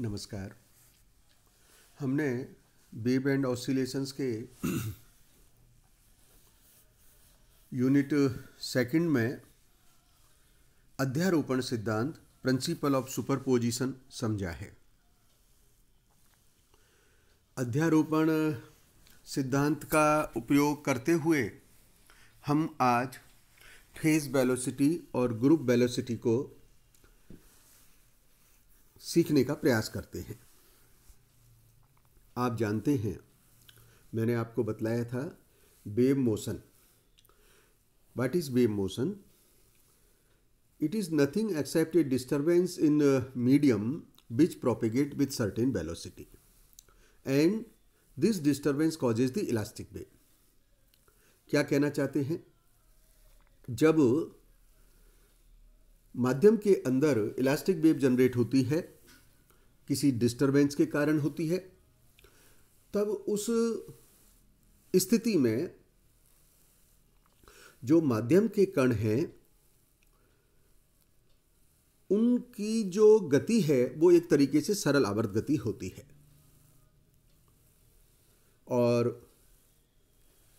नमस्कार हमने बी बैंड ऑसिलेशंस के यूनिट सेकंड में अध्यारोपण सिद्धांत प्रिंसिपल ऑफ सुपरपोजिशन समझा है अध्यारोपण सिद्धांत का उपयोग करते हुए हम आज फेज वेलोसिटी और ग्रुप वेलोसिटी को सीखने का प्रयास करते हैं आप जानते हैं मैंने आपको बतलाया था wave motion what is wave motion it is nothing except disturbance in medium which propagate with certain velocity and this disturbance cause is the elastic wave क्या कहना चाहते हैं जब माध्यम के अंदर इलास्टिक वेब जनरेट होती है किसी डिस्टरबेंस के कारण होती है तब उस स्थिति में जो माध्यम के कण हैं उनकी जो गति है वो एक तरीके से सरल आवर्त गति होती है और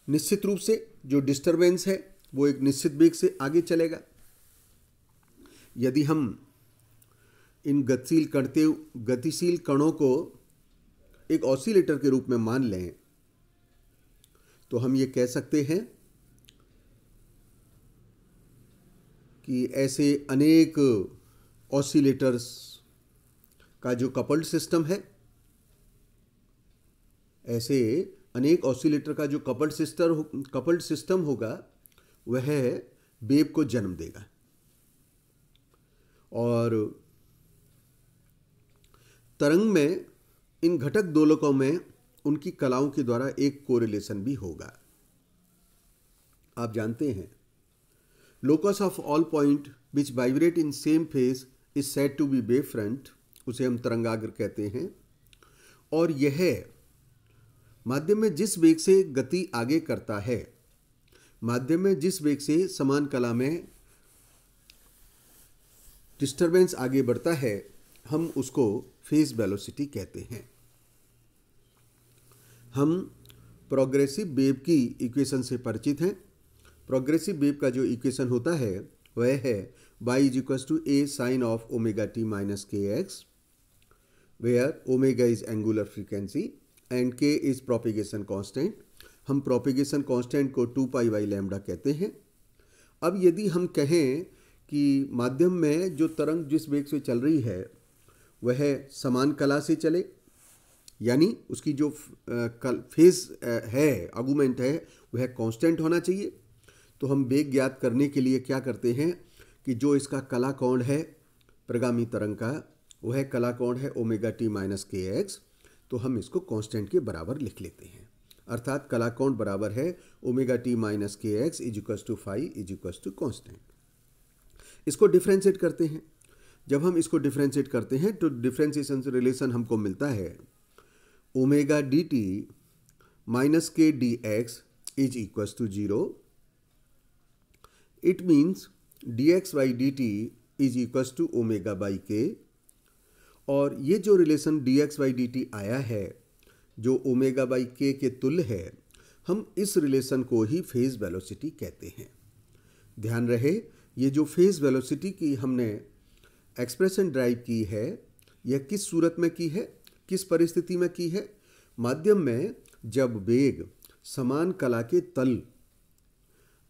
निश्चित रूप से जो डिस्टरबेंस है वो एक निश्चित वेग से आगे चलेगा यदि हम इन गतिशील कणते गतिशील कणों को एक ऑसिलेटर के रूप में मान लें तो हम ये कह सकते हैं कि ऐसे अनेक ऑसिलेटर्स का जो कपल्ड सिस्टम है ऐसे अनेक ऑसिलेटर का जो कपल्ड सिस्टर कपल्ड सिस्टम होगा वह बेब को जन्म देगा और तरंग में इन घटक दोलकों में उनकी कलाओं के द्वारा एक कोरिलेशन भी होगा आप जानते हैं locus of all point which vibrate in same phase is said to be wave front उसे हम तरंगाग्र कहते हैं और यह माध्यम में जिस वेग से गति आगे करता है माध्यम में जिस वेग से समान कला में डिस्टरबेंस आगे बढ़ता है हम उसको फेज वेलोसिटी कहते हैं हम प्रोग्रेसिव वेव की इक्वेशन से परिचित हैं प्रोग्रेसिव वेव का जो इक्वेशन होता है वह है Y is equal to A sine of omega T minus K X where omega is angular frequency and K is propagation constant हम प्रोपिगेशन कांस्टेंट को टू पाई बाई लैमडा कहते हैं अब यदि हम कहें कि माध्यम में जो तरंग जिस वेग से चल रही है वह समान कला से चले यानी उसकी जो फेज है आर्गूमेंट है वह कांस्टेंट होना चाहिए तो हम वेग ज्ञात करने के लिए क्या करते हैं कि जो इसका कला कौन है प्रगामी तरंग का वह कला कौन है omega T minus K X तो हम इसको कांस्टेंट के बराबर लिख लेते हैं अर्थात कला कौन बराबर है omega T minus K X is to five is to constant इसको डिफ्रेंशिएट करते हैं जब हम इसको डिफ्रेंशिएट करते हैं तो डिफ्रेंशिएशन रिलेशन हमको मिलता है omega D T minus K D X is equals to zero it means D X by D T is equals to omega by K और ये जो relation D X by D T आया है जो omega by के के तुल्य है हम इस रिलेशन को ही फेज़ वेलोसिटी कहते हैं ध्यान रहे ये जो फेज़ वेलोसिटी की हमने एक्सप्रेशन ड्राइव की है यह किस सूरत में की है किस परिस्थिति में की है माध्यम में जब वेग समान कला के तल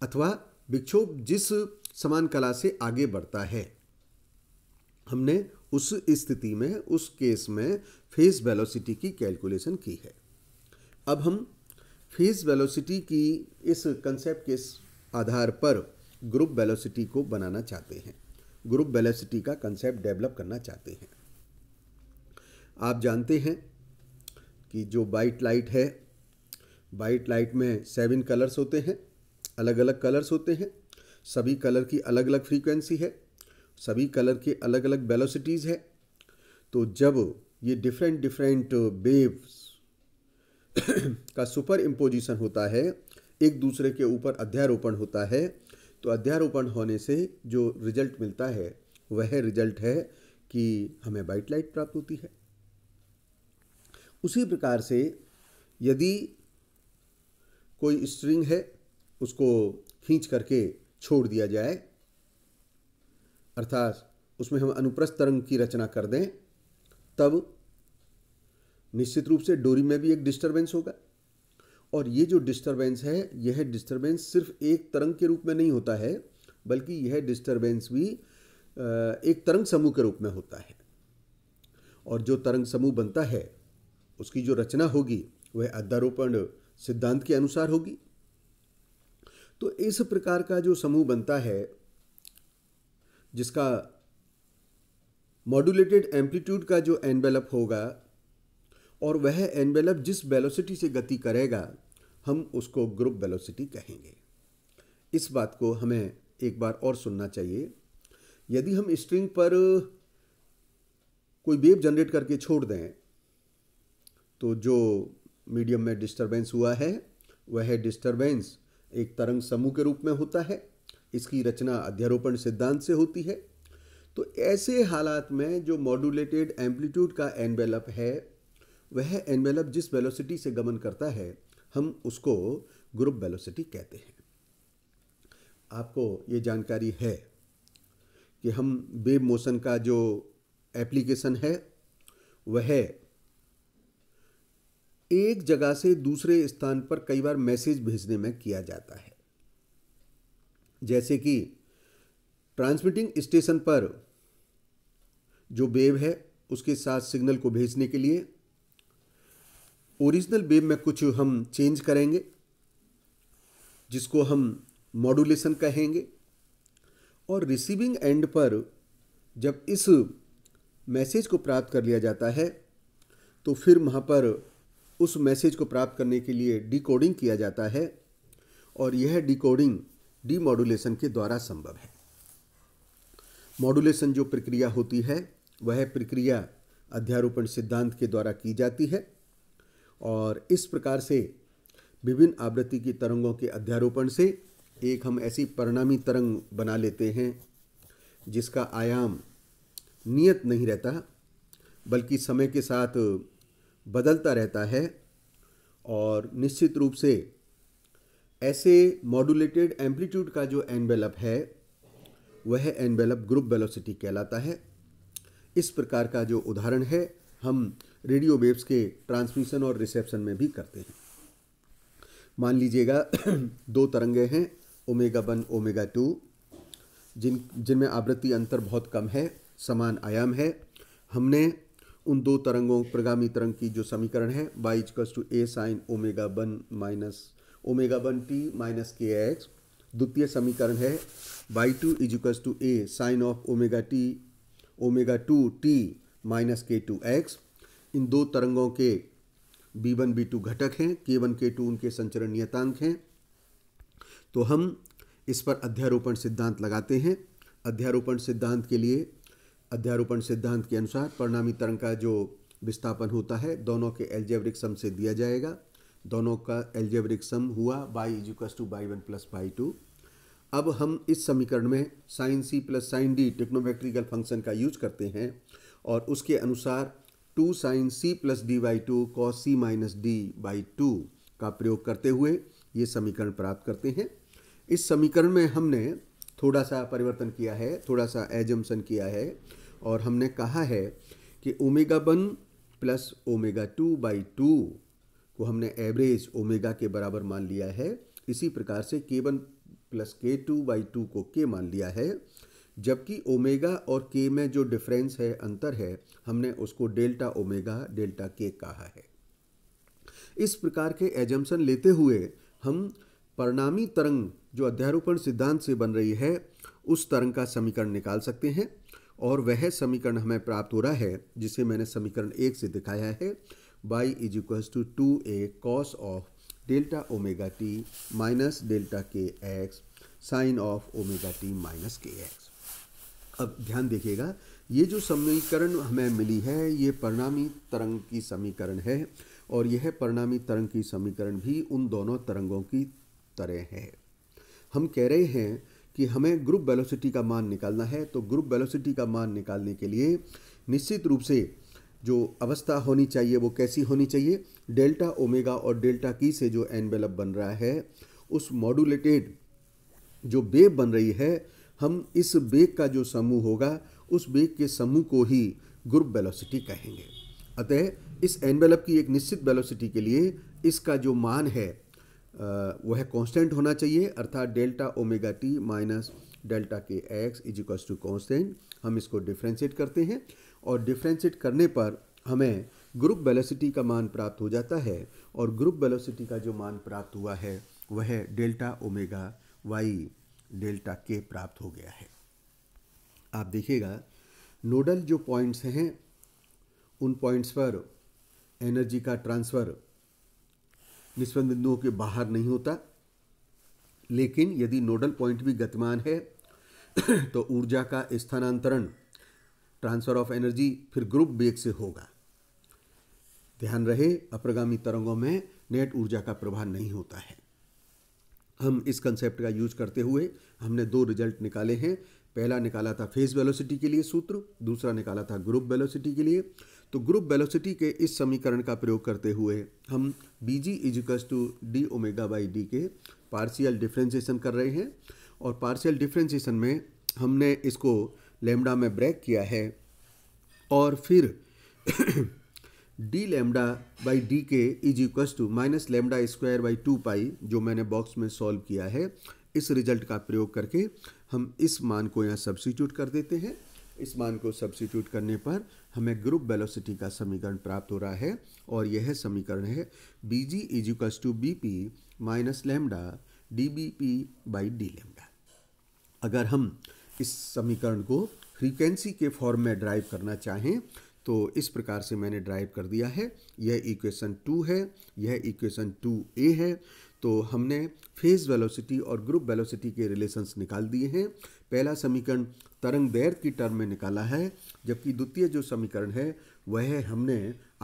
अथवा विक्षोभ जिस समान कला से आगे बढ़ता है हमने उस स्थिति में उस केस में फेस वेलोसिटी की कैलकुलेशन की है अब हम फेस वेलोसिटी की इस कंसेप्ट के आधार पर ग्रुप वेलोसिटी को बनाना चाहते हैं ग्रुप वेलोसिटी का कंसेप्ट डेवलप करना चाहते हैं आप जानते हैं कि जो बाइट लाइट है वाइट लाइट में सेवन कलर्स होते हैं अलग अलग कलर्स होते हैं सभी कलर की अलग अलग फ्रीक्वेंसी है सभी कलर की अलग अलग वेलोसिटीज़ है तो जब ये डिफरेंट डिफरेंट वेव्स का सुपर इम्पोजिशन होता है एक दूसरे के ऊपर अध्यारोपण होता है तो अध्यारोपण होने से जो रिजल्ट मिलता है वह रिजल्ट है कि हमें वाइट लाइट प्राप्त होती है उसी प्रकार से यदि कोई स्ट्रिंग है उसको खींच करके छोड़ दिया जाए अर्थात उसमें हम अनुप्रस्थ तरंग की रचना कर दें तब निश्चित रूप से डोरी में भी एक डिस्टरबेंस होगा और ये जो डिस्टरबेंस है यह डिस्टरबेंस सिर्फ एक तरंग के रूप में नहीं होता है बल्कि यह डिस्टरबेंस भी एक तरंग समूह के रूप में होता है और जो तरंग समूह बनता है उसकी जो रचना होगी वह अध्यारोपण सिद्धांत के अनुसार होगी तो इस प्रकार का जो समूह बनता है जिसका मॉड्यूलेटेड एम्पलीट्यूड का जो एनवेलप होगा और वह एनवेलप जिस वेलोसिटी से गति करेगा हम उसको ग्रुप वेलोसिटी कहेंगे इस बात को हमें एक बार और सुनना चाहिए यदि हम स्ट्रिंग पर कोई वेव जनरेट करके छोड़ दें तो जो मीडियम में डिस्टरबेंस हुआ है वह डिस्टरबेंस एक तरंग समूह के रूप में होता है इसकी रचना अध्यारोपण सिद्धांत से होती है तो ऐसे हालात में जो मॉड्यूलेटेड एम्पलीट्यूड का एनवेलप है वह एनवेलप जिस वेलोसिटी से गमन करता है हम उसको ग्रुप वेलोसिटी कहते हैं आपको ये जानकारी है कि हम वेव मोशन का जो एप्लीकेशन है वह एक जगह से दूसरे स्थान पर कई बार मैसेज भेजने में किया जाता है जैसे कि ट्रांसमिटिंग स्टेशन पर जो वेव है उसके साथ सिग्नल को भेजने के लिए ओरिजिनल वेव में कुछ हम चेंज करेंगे जिसको हम मॉडुलेशन कहेंगे और रिसीविंग एंड पर जब इस मैसेज को प्राप्त कर लिया जाता है तो फिर वहाँ पर उस मैसेज को प्राप्त करने के लिए डिकोडिंग किया जाता है और यह डिकोडिंग मॉडुलेशन के द्वारा संभव है मॉडुलेशन जो प्रक्रिया होती है वह प्रक्रिया अध्यारोपण सिद्धांत के द्वारा की जाती है और इस प्रकार से विभिन्न आवृत्ति की तरंगों के अध्यारोपण से एक हम ऐसी परिणामी तरंग बना लेते हैं जिसका आयाम नियत नहीं रहता बल्कि समय के साथ बदलता रहता है और निश्चित रूप से ऐसे मॉड्यूलेटेड एम्पलीट्यूड का जो एनवेलप है वह एनवेलप ग्रुप वेलोसिटी कहलाता है इस प्रकार का जो उदाहरण है हम रेडियो वेव्स के ट्रांसमिशन और रिसेप्शन में भी करते हैं मान लीजिएगा दो तरंगे हैं ओमेगा वन ओमेगा टू जिन जिनमें आवृत्ति अंतर बहुत कम है समान आयाम है हमने उन दो तरंगों प्रगामी तरंग की जो समीकरण है वाई इजकस to A sine omega one minus omega one T minus K X द्वितीय समीकरण है वाई टू इजिकस to A sine of omega T omega two T minus K two X इन दो तरंगों के बी वन बी टू घटक हैं के वन के टू उनके संचरण नियतांक हैं तो हम इस पर अध्यारोपण सिद्धांत लगाते हैं अध्यारोपण सिद्धांत के लिए अध्यारोपण सिद्धांत के अनुसार परिणामी तरंग का जो विस्थापन होता है दोनों के एल्जेब्रिक सम से दिया जाएगा दोनों का एल्जेब्रिक सम हुआ बाई इजुकस to Y one plus Y two अब हम इस समीकरण में sine C plus sine D trigonometrical function का यूज करते हैं और उसके अनुसार two sine C plus D by two cos C minus D by two का प्रयोग करते हुए ये समीकरण प्राप्त करते हैं इस समीकरण में हमने थोड़ा सा परिवर्तन किया है थोड़ा सा एजम्सन किया है और हमने कहा है कि omega one plus omega two by two को हमने एवरेज ओमेगा के बराबर मान लिया है इसी प्रकार से K one plus K two by two को के मान लिया है जबकि ओमेगा और के में जो डिफरेंस है अंतर है हमने उसको डेल्टा ओमेगा डेल्टा के कहा है इस प्रकार के एजम्सन लेते हुए हम परिणामी तरंग जो अध्यारोपण सिद्धांत से बन रही है उस तरंग का समीकरण निकाल सकते हैं और वह समीकरण हमें प्राप्त हो रहा है जिसे मैंने समीकरण एक से दिखाया है Y is equals to two A cos of delta omega T minus delta K X sine of omega T minus K X अब ध्यान देखिएगा ये जो समीकरण हमें मिली है ये परिणामी तरंग की समीकरण है और यह परिणामी तरंग की समीकरण भी उन दोनों तरंगों की तरह है हम कह रहे हैं कि हमें ग्रुप वेलोसिटी का मान निकालना है तो ग्रुप वेलोसिटी का मान निकालने के लिए निश्चित रूप से जो अवस्था होनी चाहिए वो कैसी होनी चाहिए डेल्टा ओमेगा और डेल्टा की से जो एनवेलप बन रहा है उस मॉडुलेटेड जो बेब बन रही है हम इस बेग का जो समूह होगा उस बेग के समूह को ही ग्रुप वेलोसिटी कहेंगे अतः इस एनवेलप की एक निश्चित वेलोसिटी के लिए इसका जो मान है वह कांस्टेंट होना चाहिए अर्थात delta omega T minus delta K X is equal to constant हम इसको डिफ्रेंशिएट करते हैं और डिफ्रेंशिएट करने पर हमें ग्रुप वेलोसिटी का मान प्राप्त हो जाता है और ग्रुप वेलोसिटी का जो मान प्राप्त हुआ है वह डेल्टा ओमेगा वाई डेल्टा के प्राप्त हो गया है आप देखिएगा नोडल जो पॉइंट्स हैं उन पॉइंट्स पर एनर्जी का ट्रांसफ़र निष्पन्न बिंदुओं के बाहर नहीं होता लेकिन यदि नोडल पॉइंट भी गतिमान है तो ऊर्जा का स्थानांतरण ट्रांसफ़र ऑफ एनर्जी फिर ग्रुप बेग से होगा ध्यान रहे अप्रगामी तरंगों में नेट ऊर्जा का प्रभाव नहीं होता है हम इस कंसेप्ट का यूज करते हुए हमने दो रिजल्ट निकाले हैं पहला निकाला था फेज वेलोसिटी के लिए सूत्र दूसरा निकाला था ग्रुप वेलोसिटी के लिए तो ग्रुप वेलोसिटी के इस समीकरण का प्रयोग करते हुए हम V G equals to D omega by D K partial differentiation कर रहे हैं और पार्शियल डिफ्रेंसीसन में हमने इसको लेमडा में ब्रेक किया है और फिर D lambda by D K is equals to minus lambda square by two pi जो मैंने बॉक्स में सॉल्व किया है इस रिजल्ट का प्रयोग करके हम इस मान को यहाँ सब्सिट्यूट कर देते हैं इस मान को सब्सिट्यूट करने पर हमें ग्रुप वेलोसिटी का समीकरण प्राप्त हो रहा है और यह समीकरण है V G is equals to V P minus lambda D V P by D lambda अगर हम इस समीकरण को फ्रीक्वेंसी के फॉर्म में ड्राइव करना चाहें तो इस प्रकार से मैंने ड्राइव कर दिया है यह इक्वेशन टू है यह इक्वेशन टू ए है तो हमने फेज वेलोसिटी और ग्रुप वेलोसिटी के रिलेशंस निकाल दिए हैं पहला समीकरण तरंग दैर की टर्म में निकाला है जबकि द्वितीय जो समीकरण है वह हमने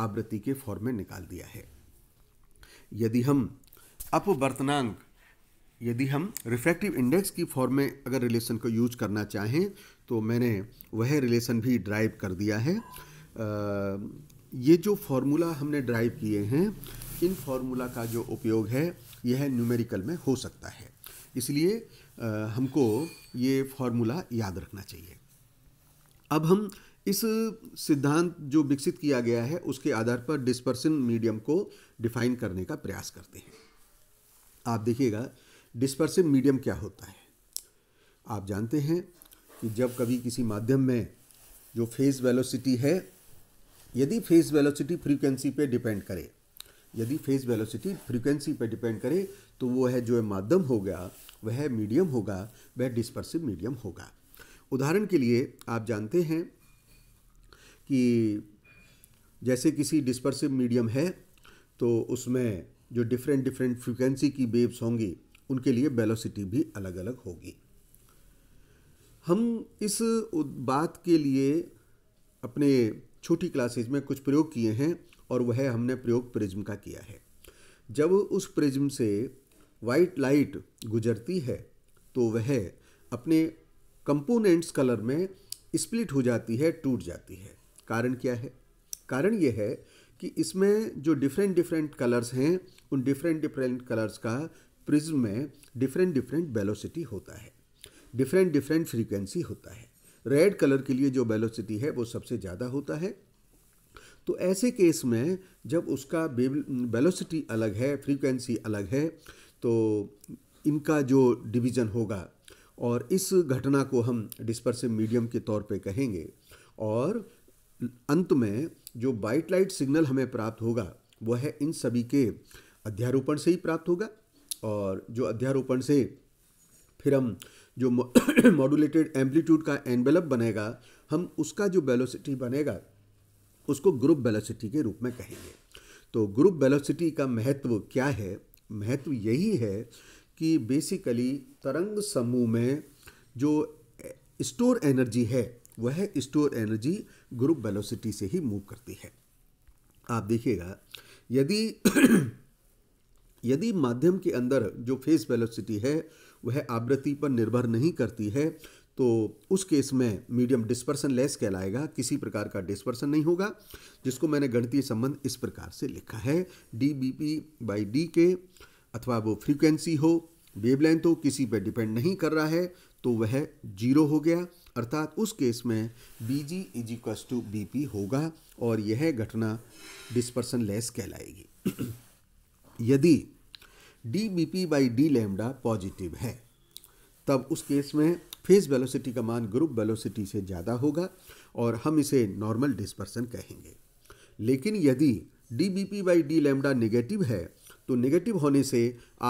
आवृत्ति के फॉर्म में निकाल दिया है यदि हम अपवर्तनांक यदि हम रिफ्रैक्टिव इंडेक्स की फॉर्म में अगर रिलेशन को यूज करना चाहें तो मैंने वह रिलेशन भी ड्राइव कर दिया है ये जो फार्मूला हमने ड्राइव किए हैं इन फार्मूला का जो उपयोग है यह न्यूमेरिकल में हो सकता है इसलिए हमको ये फार्मूला याद रखना चाहिए अब हम इस सिद्धांत जो विकसित किया गया है उसके आधार पर डिस्पर्सन मीडियम को डिफाइन करने का प्रयास करते हैं आप देखिएगा डिस्पर्सिव मीडियम क्या होता है आप जानते हैं कि जब कभी किसी माध्यम में जो फेज वेलोसिटी है यदि फेज वेलोसिटी फ्रीक्वेंसी पे डिपेंड करे यदि फेज वेलोसिटी फ्रीक्वेंसी पे डिपेंड करे तो वो है जो माध्यम होगा वह मीडियम होगा वह डिस्पर्सिव मीडियम होगा उदाहरण के लिए आप जानते हैं कि जैसे किसी डिस्पर्सिव मीडियम है तो उसमें जो डिफरेंट डिफरेंट फ्रीक्वेंसी की वेव्स होंगी उनके लिए वेलोसिटी भी अलग अलग होगी हम इस बात के लिए अपने छोटी क्लासेज में कुछ प्रयोग किए हैं और वह हमने प्रयोग प्रिज्म का किया है जब उस प्रिज्म से वाइट लाइट गुजरती है तो वह अपने कंपोनेंट्स कलर में स्प्लिट हो जाती है टूट जाती है कारण क्या है कारण यह है कि इसमें जो डिफरेंट डिफरेंट कलर्स हैं उन डिफरेंट डिफरेंट कलर्स का प्रिज्म में डिफरेंट डिफरेंट वेलोसिटी होता है डिफरेंट डिफरेंट फ्रीक्वेंसी होता है रेड कलर के लिए जो वेलोसिटी है वो सबसे ज़्यादा होता है तो ऐसे केस में जब उसका वेलोसिटी अलग है फ्रीक्वेंसी अलग है तो इनका जो डिवीज़न होगा और इस घटना को हम डिस्पर्सिव मीडियम के तौर पे कहेंगे और अंत में जो बाइट लाइट सिग्नल हमें प्राप्त होगा वह है इन सभी के अध्यारोपण से ही प्राप्त होगा और जो अध्यारोपण से फिर हम जो मॉडुलेटेड एम्पलीट्यूड का एनवेलप बनेगा हम उसका जो वेलोसिटी बनेगा उसको ग्रुप वेलोसिटी के रूप में कहेंगे तो ग्रुप वेलोसिटी का महत्व क्या है महत्व यही है कि बेसिकली तरंग समूह में जो स्टोर एनर्जी है वह स्टोर एनर्जी ग्रुप वेलोसिटी से ही मूव करती है आप देखिएगा यदि यदि माध्यम के अंदर जो फेस वेलोसिटी है वह आवृत्ति पर निर्भर नहीं करती है तो उस केस में मीडियम डिस्पर्सन लेस कहलाएगा किसी प्रकार का डिस्पर्सन नहीं होगा जिसको मैंने गणितीय संबंध इस प्रकार से लिखा है D V P by D K अथवा वो फ्रीक्वेंसी हो वेवलेंथ हो किसी पर डिपेंड नहीं कर रहा है तो वह जीरो हो गया अर्थात उस केस में V G is equals to V P होगा और यह घटना डिस्पर्सन लेस कहलाएगी यदि D V P by D lambda positive है तब उस केस में फेज वेलोसिटी का मान ग्रुप वेलोसिटी से ज़्यादा होगा और हम इसे नॉर्मल डिस्पर्सन कहेंगे लेकिन यदि D V P by D lambda negative है तो नेगेटिव होने से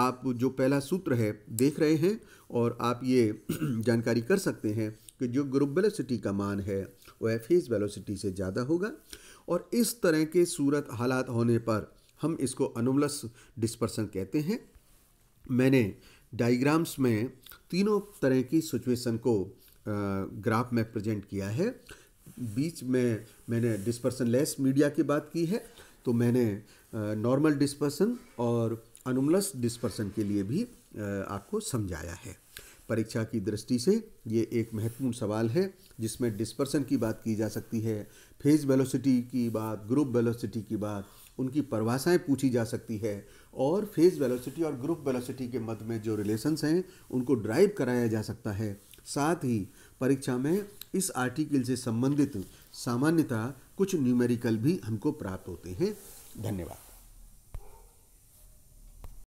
आप जो पहला सूत्र है देख रहे हैं और आप ये जानकारी कर सकते हैं कि जो ग्रुप वेलोसिटी का मान है वह फेज वेलोसिटी से ज़्यादा होगा और इस तरह के सूरत हालात होने पर हम इसको अनुमलस डिस्पर्सन कहते हैं मैंने डायग्राम्स में तीनों तरह की सिचुएशन को ग्राफ में प्रेजेंट किया है बीच में मैंने डिस्पर्सन लेस मीडिया की बात की है तो मैंने नॉर्मल डिस्पर्सन और अनुमलस डिस्पर्सन के लिए भी आपको समझाया है परीक्षा की दृष्टि से ये एक महत्वपूर्ण सवाल है जिसमें डिस्पर्सन की बात की जा सकती है फेज वेलोसिटी की बात ग्रुप वेलोसिटी की बात उनकी परिभाषाएं पूछी जा सकती है और फेज वेलोसिटी और ग्रुप वेलोसिटी के मध्य में जो रिलेशंस हैं उनको ड्राइव कराया जा सकता है साथ ही परीक्षा में इस आर्टिकल से संबंधित सामान्यतः कुछ न्यूमेरिकल भी हमको प्राप्त होते हैं धन्यवाद